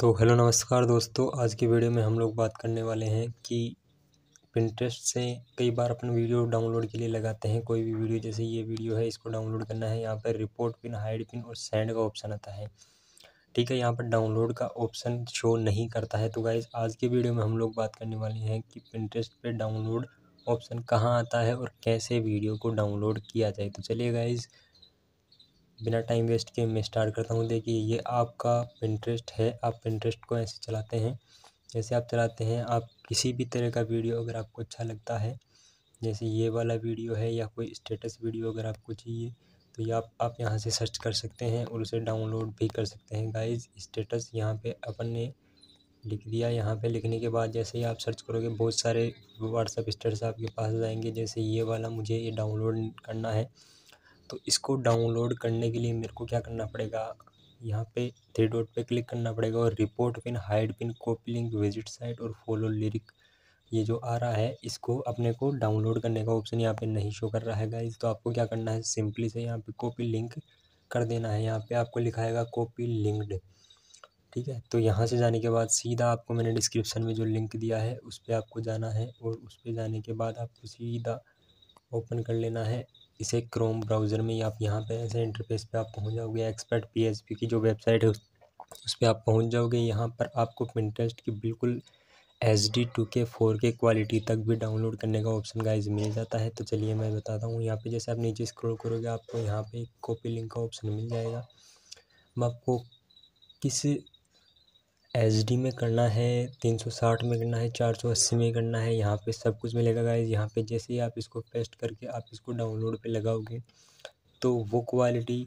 तो हेलो नमस्कार दोस्तों आज की वीडियो में हम लोग बात करने वाले हैं कि पिंटरेस्ट से कई बार अपन वीडियो डाउनलोड के लिए लगाते हैं कोई भी वीडियो जैसे ये वीडियो है इसको डाउनलोड करना है यहाँ पर रिपोर्ट पिन हाइड पिन और सेंड का ऑप्शन आता है ठीक है यहाँ पर डाउनलोड का ऑप्शन शो नहीं करता है तो गाइज आज की वीडियो में हम लोग बात करने वाले हैं कि पिंटरेस्ट पर डाउनलोड ऑप्शन कहाँ आता है और कैसे वीडियो को डाउनलोड किया जाए तो चलिए गाइज़ बिना टाइम वेस्ट किए मैं स्टार्ट करता हूँ देखिए ये आपका पिंटरेस्ट है आप पिंटरेस्ट को ऐसे चलाते हैं जैसे आप चलाते हैं आप किसी भी तरह का वीडियो अगर आपको अच्छा लगता है जैसे ये वाला वीडियो है या कोई स्टेटस वीडियो अगर आपको चाहिए तो ये आप आप यहाँ से सर्च कर सकते हैं और उसे डाउनलोड भी कर सकते हैं गाइज स्टेटस यहाँ पे अपन ने लिख दिया यहाँ पे लिखने के बाद जैसे ही आप सर्च करोगे बहुत सारे व्हाट्सअप स्टेटस आपके पास जाएंगे जैसे ये वाला मुझे ये डाउनलोड करना है तो इसको डाउनलोड करने के लिए मेरे को क्या करना पड़ेगा यहाँ पे थ्री डॉट पे क्लिक करना पड़ेगा और report pin hide pin copy link visit site और फॉलो लिरिक ये जो आ रहा है इसको अपने को डाउनलोड करने का ऑप्शन यहाँ पे नहीं शो कर रहा है गाइज तो आपको क्या करना है सिंपली से यहाँ पे कॉपी लिंक कर देना है यहाँ पे आपको लिखाएगा कॉपी लिंक्ड ठीक है तो यहाँ से जाने के बाद सीधा आपको मैंने डिस्क्रिप्शन में जो लिंक दिया है उस पर आपको जाना है और उस पर जाने के बाद आपको सीधा ओपन कर लेना है इसे क्रोम ब्राउज़र में आप यहाँ पे ऐसे इंटरफेस पे आप पहुँच जाओगे एक्सपर्ट पी की जो वेबसाइट है उस पर आप पहुँच जाओगे यहाँ पर आपको पिंटरेस्ट की बिल्कुल H D two K four K quality तक भी डाउनलोड करने का ऑप्शन गाइज मिल जाता है तो चलिए मैं बताता हूँ यहाँ पे जैसे आप नीचे स्क्रॉल करोगे आपको यहाँ पे कॉपी लिंक का ऑप्शन मिल जाएगा मैं आपको किस एच डी में करना है तीन सौ साठ में करना है चार सौ अस्सी में करना है यहाँ पे सब कुछ मिलेगा गाइज यहाँ पे जैसे ही आप इसको पेस्ट करके आप इसको डाउनलोड पे लगाओगे तो वो क्वालिटी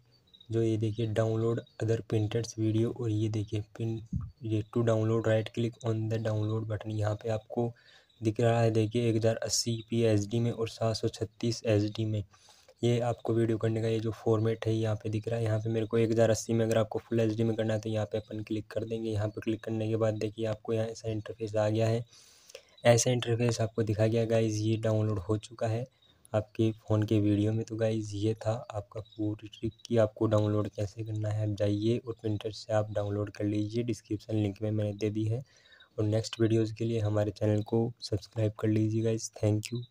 जो ये देखिए डाउनलोड अदर प्रिंटेड्स वीडियो और ये देखिए पिन ये to download right click on the download button यहाँ पे आपको दिख रहा है देखिए एक हज़ार अस्सी पी एच डी में और सात सौ छत्तीस एच डी में ये आपको वीडियो करने का ये जो फॉर्मेट है यहाँ पे दिख रहा है यहाँ पे मेरे को एक हज़ार अस्सी में अगर आपको फुल एच में करना है तो यहाँ पे अपन क्लिक कर देंगे यहाँ पे क्लिक करने के बाद देखिए आपको यहाँ ऐसा इंटरफेस आ गया है ऐसा इंटरफेस आपको दिखा गया गाइज़ ये डाउनलोड हो चुका है आपके फ़ोन के वीडियो में तो गाइज़ ये था आपका पूरी ट्रिक कि आपको डाउनलोड कैसे करना है आप जाइए और प्रिंटर से आप डाउनलोड कर लीजिए डिस्क्रिप्शन लिंक में मैंने दे दी है और नेक्स्ट वीडियोज़ के लिए हमारे चैनल को सब्सक्राइब कर लीजिए गाइज़ थैंक यू